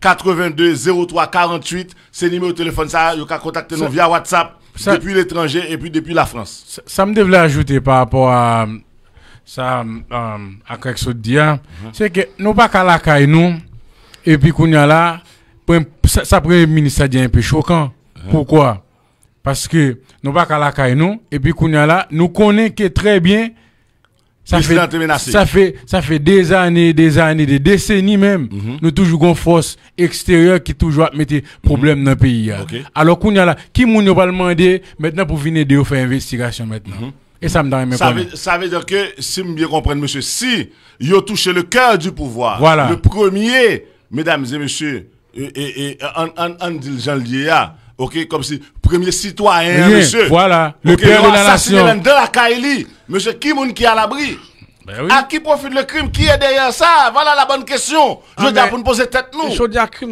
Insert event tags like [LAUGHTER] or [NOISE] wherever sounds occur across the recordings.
82 03 48, c'est numéro de téléphone ça, vous pouvez contacter nous via WhatsApp depuis l'étranger et puis depuis la France. Ça, me devait ajouter par rapport à ça euh, à quelque chose dire, hein. mhm. c'est que nous pas à la caille nous et puis qu'on a là ça, ça le ministre dit un peu choquant. Mhm. Pourquoi Parce que nous pas à la caille nous et puis qu'on a là nous connaît que très bien ça fait, des années, des années, des décennies même, nous mhm. avons nous toujours une force extérieure qui toujours mettre problème mhm. dans le pays. Hein. Alors qu'on y a qui nous pas demander maintenant pour venir faire faire investigation maintenant? Mhm. Et ça me donne ça veut, ça veut dire que, si vous bien monsieur, si vous touchez le cœur du pouvoir, le premier, mesdames et messieurs, et, en, en, en, ok, comme si premier citoyen, monsieur. Voilà, le père de la nation. de monsieur Kimun qui est à l'abri. Ben à qui profite le crime Qui est derrière ça Voilà la bonne question. Je ah veux dire, ben, pour nous poser tête nous.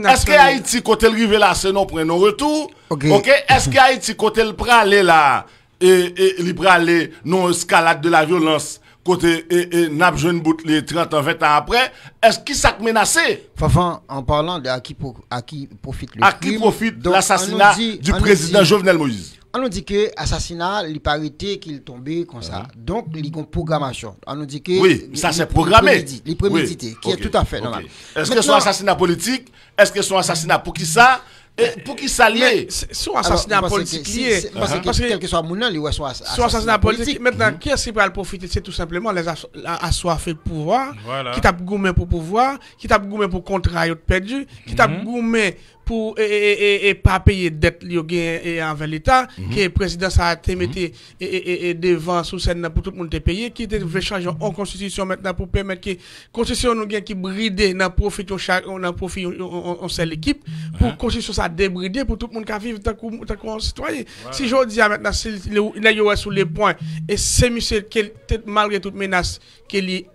Est-ce que Haïti, côté le rivet là, c'est non pour non-retour Ok. Est-ce que Haïti, côté le pralé là, et, et, et non escalade de la violence côté et, n'a bout les 30 ans 20 ans après est-ce qu'il s'est menacé Enfin, en parlant de à qui profite le à qui profite l'assassinat du président Jovenel Moïse on nous dit que l'assassinat, il qu'il qu'il tombé, comme ça. Uh-huh. Donc, il y a une programmation. On nous dit que. Oui, ça c'est programmé. Il prémédité, qui est tout à fait normal. Est-ce que c'est un assassinat politique Est-ce que son un assassinat pour qui ça et pour qu'ils s'allient, soit assassinat politique lié. Parce que quel que soit Mounan, il soit assassinat politique. Maintenant, hmm. qui est-ce qui va profiter C'est tout simplement les assoiffés de pouvoir, qui tapent gourmet pour pouvoir, qui tapent gourmet pour contrat perdu, qui tapent mhm. gourmet pour et, et, et, pas payer dette et envers l'État, mhm. que le président ça a été mm et, devant sous scène pour tout le monde te payer, qui devait mhm. changer en constitution maintenant pour permettre que la constitution nous qui bridé dans profit on chaque on profit on, on, seule équipe uh-huh. pour la constitution ça débrider pour tout le monde qui vivre tant qu'on citoyen. Si je dis maintenant si le, le, le, sur les points et c'est monsieur malgré toute menace qu'il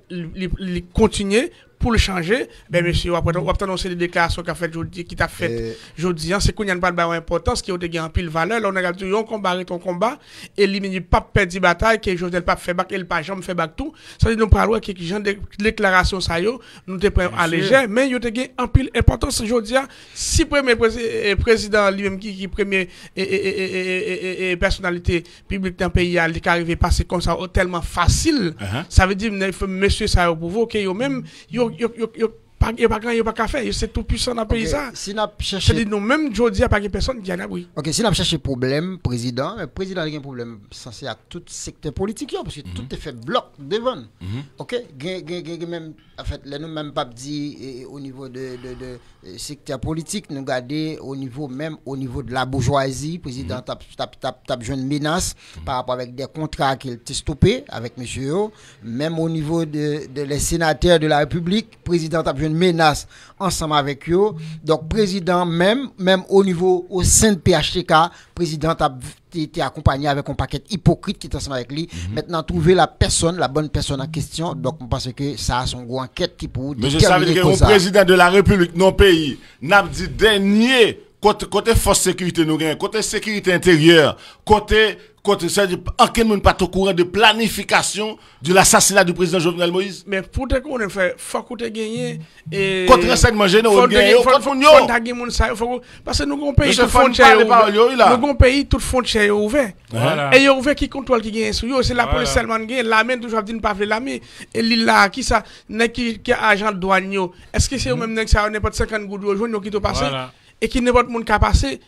continuer pour le changer, ben monsieur, on va annoncer les déclarations qu'a fait qui t'a fait aujourd'hui eh. hein. c'est qu'on n'y a pas ben, de importance, qui a gagné un pile valeur, on a dit, on combat, un combat, et lui, il pas perdu bataille, que a pas fait et il pas jamais fait de tout. Ça veut dire, nous parlons que gens de déclaration, ça y nous te prenons à mais il a gagné un pile importance, aujourd'hui hein. si premier eh, président, lui-même, qui, premier, et, eh, personnalité publique d'un pays, il est arrivé passer comme ça, oh, tellement facile, uh-huh. ça veut dire, monsieur, sa yo bouvouke, yo menm, yok, yok, yok, yok, a pas grand pas qu'à faire c'est tout puissant dans le pays ça si n'a nous même jodi a pas personne qui a ah, oui OK si n'a cherché problème président le président a un problème censé à tout secteur politique parce que tout mhm. est fait bloc devant mhm. OK même en fait les nous même pas dit au niveau de de euh, secteur politique nous garder au niveau même au niveau de la bourgeoisie président tap tap tap menace mhm. par rapport avec des contrats qu'il a stoppé avec monsieur même au niveau de, sénateurs de la République président tap menace ensemble avec eux. Donc, président, même, même au niveau, au sein de PHTK, président a été accompagné avec un paquet hypocrite qui est ensemble avec lui. Mhm. Maintenant, trouver la personne, la bonne personne en question. Donc, je pense que ça a son gros enquête qui pour. Mais je savais que le président de la République, non pays, n'a dit dernier, côté, côté force sécurité, nous côté sécurité intérieure, côté Contre ça, aucun ah, monde pas au courant de planification de l'assassinat du président Jovenel Moïse. Mais pour te qu'on fait, faut que te gagne. Et... Contre renseignement fond il faut Parce que nous avons pays tout frontière ouvert. Nous avons pays toute frontière ouvert. Et ouvert qui contrôle qui gagne sur eux. C'est la police seulement gagne. main toujours dit ne pas main. Et l'île qui ça, qui est agent douanier. Est-ce que c'est eux mhm. même qui ça, n'est pas 50 gouttes de jour, qui sont passé? Et qui n'est pas de monde qui a passé?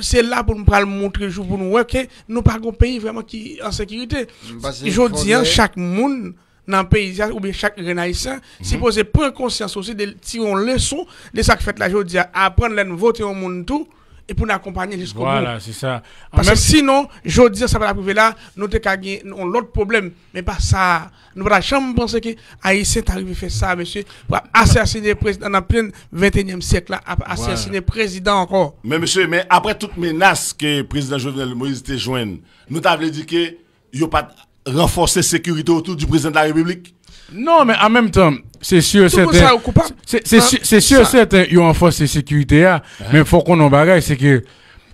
c'est là pour nous montrer pour nous voir que nous pas un pays vraiment qui en sécurité. Bah, Je dis, hein, chaque monde dans le pays, ou bien chaque renaissant, si vous prendre conscience aussi de tirer une leçon de ce que fait la journée, apprendre à voter au monde tout et pour nous accompagner jusqu'au bout. Voilà, c'est ça. Parce que sinon, je dis ça va arriver là, nous avons l'autre problème, mais pas ça. Nous va jamais penser que Haïtien est arrivé à faire ça, monsieur, pour assassiner le président dans plein 21e siècle, là, assassiner le président encore. Mais monsieur, mais après toute menace que le président Jovenel Moïse te joigne, nous t'avons dit que il n'y a pas renforcé la sécurité autour du président de la République. Non, mais en même temps, c'est sûr, certain. Hein? C'est sûr, certain, ils ont de sécurité, hein. hein? mais faut qu'on en bagaille, c'est que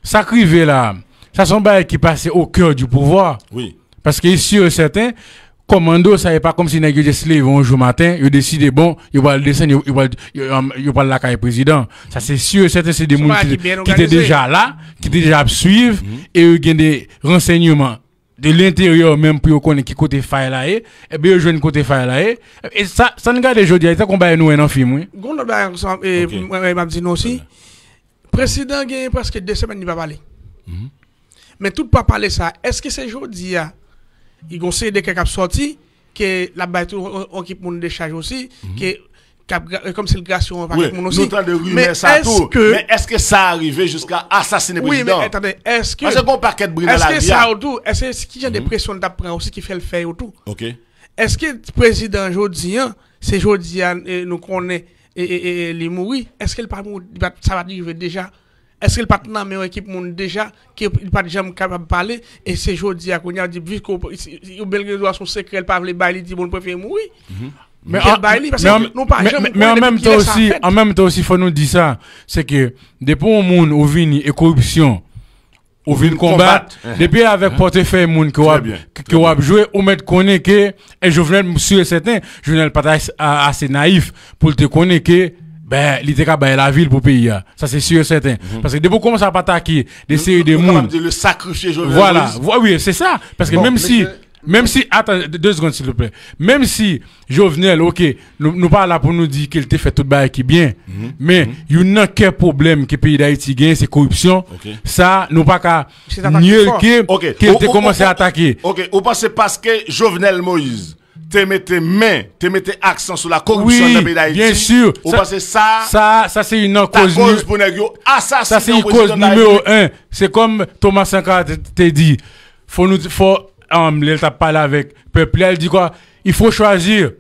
ça crivait là. Ça sont bail qui passait au cœur du pouvoir. Oui. Parce que sûr, certain, commando, ça n'est pas comme si les des slave un jour matin, ils décident, bon, ils vont descendre, ils vont parler la président. Ça, c'est sûr, certain, c'est des gens qui étaient déjà là, qui étaient déjà à suivre, mhm. et ils ont des renseignements de l'intérieur même pour connaître qui côté faille là et eh? eh bien jeune côté faille là eh? et ça ça nous garde jodi ça combat nous en film oui on là ba et m'a dit non aussi président gagne presque deux semaines il va parler mm-hmm. mais tout pas parler ça est-ce que c'est jodi a ah? il gon de quelqu'un qui sorti que la baille tout équipe monde décharge aussi mm-hmm. que euh, comme si le garçon oui, mon aussi. mais est-ce que ça arrivait jusqu'à assassiner le président Oui, mais attendez, est-ce que Parce qu'on parquet de hein. Est-ce que ça autour, est-ce qu'il y a des mhm. pressions d'apprendre aussi qui fait le feu autour OK. Est-ce que le président Jodi hein, c'est Jodi nous connaît et, et, les est-ce qu'il pas ça va arriver déjà est-ce qu'il pas dans une équipe monde déjà qui pas déjà capable de parler et c'est Jodi qu'on a dit vu qu'on bel son secret pas veut bailler dit bon préfet mourir mhm. Mais, en, même temps aussi, en même temps aussi, faut nous dire ça, c'est que depuis au monde au vini et corruption, où vient combattre, [LAUGHS] depuis avec hein. portefeuille monde que que qui va jouer ou mettre que et Jovenel sûr et certain, n'ai pas assez naïf pour te connaître que ben, il était la ville pour pays. Ça, c'est sûr et certain. Mm -hmm. Parce que dès qu'on commence à attaquer des séries de monde. Le sacrifier, dire. Voilà. Ah oui, c'est ça. Parce que même si même si, attends, deux secondes s'il vous plaît. Même si Jovenel, ok, nous, nous pas là pour nous dire qu'il te fait tout bail qui bien, mhm. mais il mm -hmm. y a quel problème que le pays d'Haïti gagne, c'est corruption. Ça, nous pas qu'à nier qu'il te commencé à attaquer. Ok, ou c'est parce que Jovenel Moïse, te mettez main, te mettez accent sur la corruption oui, dans le pays d'Haïti. Bien sûr. Ou c'est ça, ça, ça c'est une cause. cause pour Ça c'est une cause numéro un. C'est comme Thomas Sankara te dit, faut nous, faut, elle t'a parlé avec peuple, elle dit quoi Il faut choisir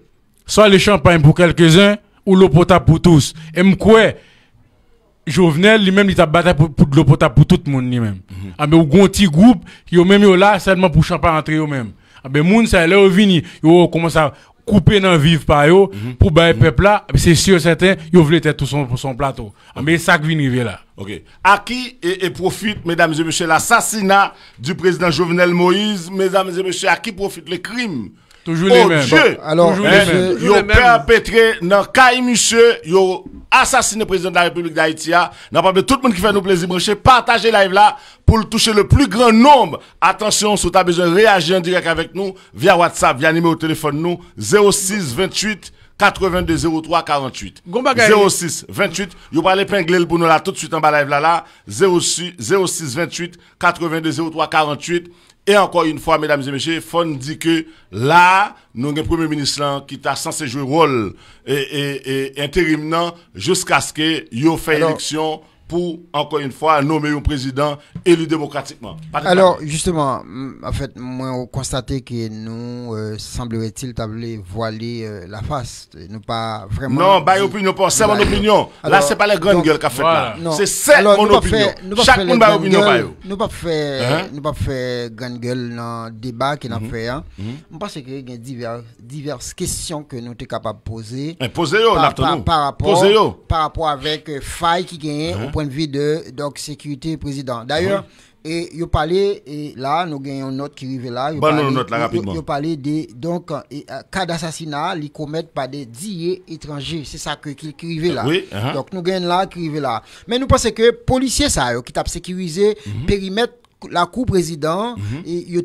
soit le champagne pour quelques-uns ou l'eau potable pour tous. Et m'koué, Jovenel lui-même il t'a battu pour, l'eau potable pour tout le monde lui-même. Mm -hmm. a un petit groupe qui même là seulement pour champagne entre eux-mêmes. Ah ben moun ça là vini, yo commence à Coupé dans le vivre par mhm. pour bailler mhm. peuple là, c'est sûr certain, ils voulait être tout son, son plateau. Mais ça qui vient là. OK. À qui et, profite mesdames et messieurs l'assassinat du président Jovenel Moïse, mesdames et messieurs, à qui profite le crime Oh Toujours les mêmes. Alors, ils ont perpétré dans le monsieur, ils ont assassiné le président de la République d'Haïti. N'a pas tout le monde qui fait nous plaisir, brancher, partagez live là pour toucher le plus grand nombre. Attention, si tu as besoin de réagir en direct avec nous, via WhatsApp, via numéro de téléphone nous, 06 28 82 03 48. 06 28, vous parlez épingler le nous là tout de suite en bas live là là, 06 28 82 03 48. Et encore une fois, mesdames et messieurs, Fon dit que là, nous n'avons pas un premier ministre qui est censé jouer le rôle et intérimement non, jusqu'à ce qu'il fasse l'élection. pour, encore une fois, nommer un président élu démocratiquement. Alors, justement, en fait, moi, on constate que nous, euh, semblerait-il, tabler voiler euh, la face. Nous pas vraiment. Non, bah, opinion, pas. C'est mon opinion. là, c'est pas les grandes gueules qu'a fait là. C'est c'est mon opinion. Chaque monde a opinion, pas Nous pas faire, hein? nous pas faire grande gueule dans le débat qui a mhm. fait, hein. mhm. Je pense qu'il y a diverses, questions que nous sommes capables de poser. Eh, posez par, rapport, par rapport avec euh, faille qui gagne hein? au vie de donc, sécurité président. D'ailleurs, ah et vous parlez, et là, nous gagnons une note qui arrive là. Vous bon, parlez, rapidement. des donc, euh, cas d'assassinat, les commettent par des dillers étrangers. C'est ça que, qui, qui arrive là. Oui, uh-huh. Donc, nous gagnons là, qui arrive là. Mais nous pensons que policiers, ça, qui tapent sécurisé, mhm. périmètre la cour président, mhm. et, mhm.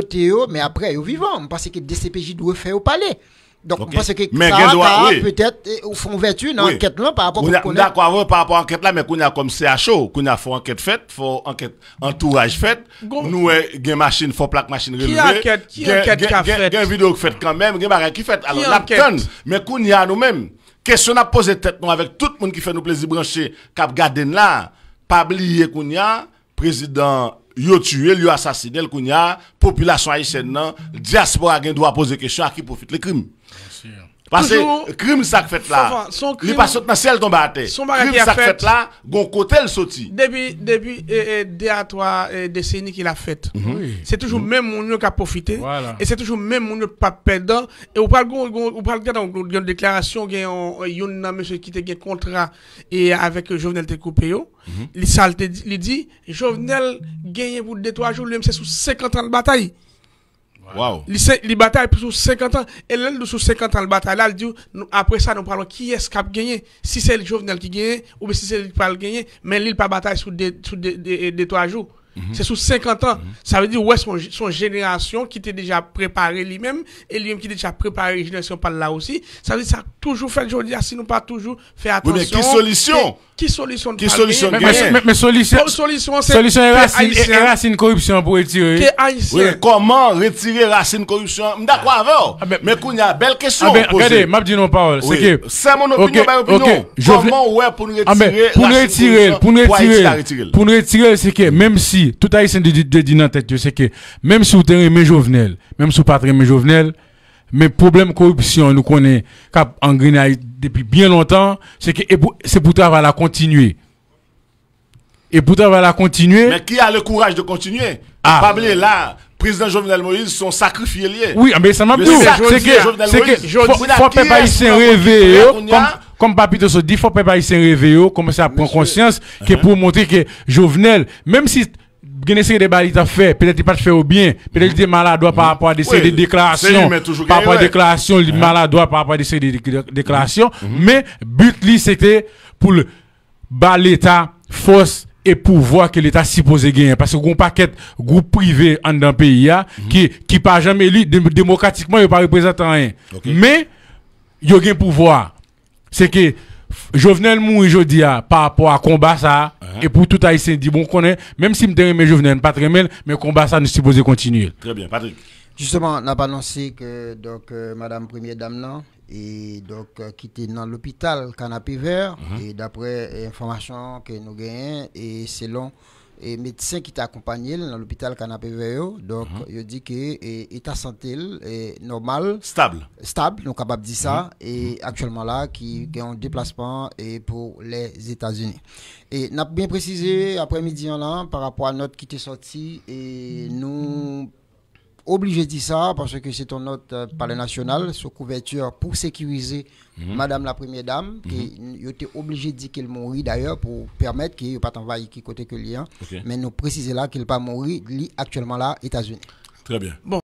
était mais après, ils vivant. Parce que DCPJ doit faire au palais. Donc, on pense que mais ça, oui. peut-être, au fond, vertu, une enquête là, par rapport à D'accord, par rapport à l'enquête là, mais qu'on a comme CHO, qu'on a fait enquête faite, faut enquête, entourage faite, nous, une eh, machine, faut plaque machine relevée. Qui enquête, qui enquête qui a fait? une vidéo faite quand même, gain barrage qui fait. Alors, la tonne, mais qu'on y a nous-mêmes, question à poser tête, nous, avec tout le monde qui fait nous plaisir branché, cap garden là, pas oublier qu'on y a, président yo tué, yo assassiné, le kounya, population haïtienne, diaspora a droit à poser question à qui profite le crime. C'est que crime ça fait là. Il passe dans ciel de à terre. Crime ça fait là, gon côté le sorti. Depuis depuis deux à trois décennies qu'il a fait. Mhm. C'est toujours mhm. même monde qui a profité et c'est toujours même monde pas perdant et on parle on parle dans une déclaration qu'il y a monsieur qui a contrat et avec euh, Jovenel Tecoupéo. Mhm. Il dit Jovenel gagne pour 2 trois jours, lui-même c'est sous 50 ans de bataille. Wow. Les batailles plus 50 ans. Et là, nous 50 ans, le bataille, là, dit, après ça, nous parlons qui est-ce qui a gagné. Si c'est le Jovenel qui gagne, ou si c'est le qui a gagné, mais il pas bataille sur des, sur des, des, des, trois jours. Mhm. C'est sous 50 ans. Mhm. Ça veut dire, ouais, son, génération qui était déjà préparée lui-même, et lui-même qui était déjà préparé la génération par là aussi. Ça veut dire, ça a toujours fait, je jour sinon si nous pas toujours fait attention. mais quelle solution? Qui solution? Qui solution? Mais, solution. Solution, c'est. Solution racine, corruption pour retirer. comment retirer racine corruption? D'accord avec ah, Mais qu'on a belle question. Ah, regardez, m'a dit non parole. C'est que. C'est mon opinion, ma opinion. Comment ouais pour ah, retirer? Pour nous retirer, pour nous retirer. Pour nous retirer, c'est que même si tout haïtien de, de, dit dans tête, c'est que même si vous avez Jovenel, même si vous n'êtes pas Jovenel, mais problème corruption, nous connaissons cap en depuis bien longtemps, c'est que c'est pour va la continuer. Et pour va la continuer. Mais qui a le courage de continuer ah. Pabler là, président Jovenel Moïse sont sacrifiés liés. Oui, mais ça m'a dit. C'est que, faut que, faut se réveiller. comme Papito se dit, faut peuple se réveiller. commencer à prendre conscience que uh-huh. pour montrer que Jovenel, même si une c'est de balles fait, peut-être il pas fait au bien, peut-être il maladroit par rapport à des déclarations, par rapport à déclarations, il hein? maladroit par rapport à des déclarations, mhm. mhm. mais but c'était pour bas l'État force et pouvoir que l'État supposé gagner. Parce que vous paquet groupe privé dans le pays mhm. qui qui pas jamais élu démocratiquement, il pas représentant rien. Mais il y a un pouvoir. C'est que Jovenel mouri jodi ah, par rapport à combat ça uh-huh. et pour tout haïtien dit bon connaît même si me ne Jovenel pas très mal mais combat ça nous supposé continuer. Très bien Patrick. Justement, on a annoncé que donc euh, madame première dame non et donc était euh, dans l'hôpital canapé vert uh-huh. et d'après information que nous gagnons et selon et médecin qui t'a accompagné dans l'hôpital Canapé Donc, il mhm. dit je dis que l'état santé est normal. Stable. Stable, donc sommes capables de dire ça. Mhm. Et mhm. actuellement là, qui est en déplacement et pour les États-Unis. Et n'a bien précisé après-midi par rapport à notre qui était sorti et nous obligé de dire ça parce que c'est ton autre palais national sous couverture pour sécuriser mhm. madame la première dame Il mhm. qui était obligé de dire qu'elle mourit d'ailleurs pour permettre qu'il pas t'envahir qui côté que lien hein. mais nous préciser là qu'il pas mourir actuellement là États-Unis très bien bon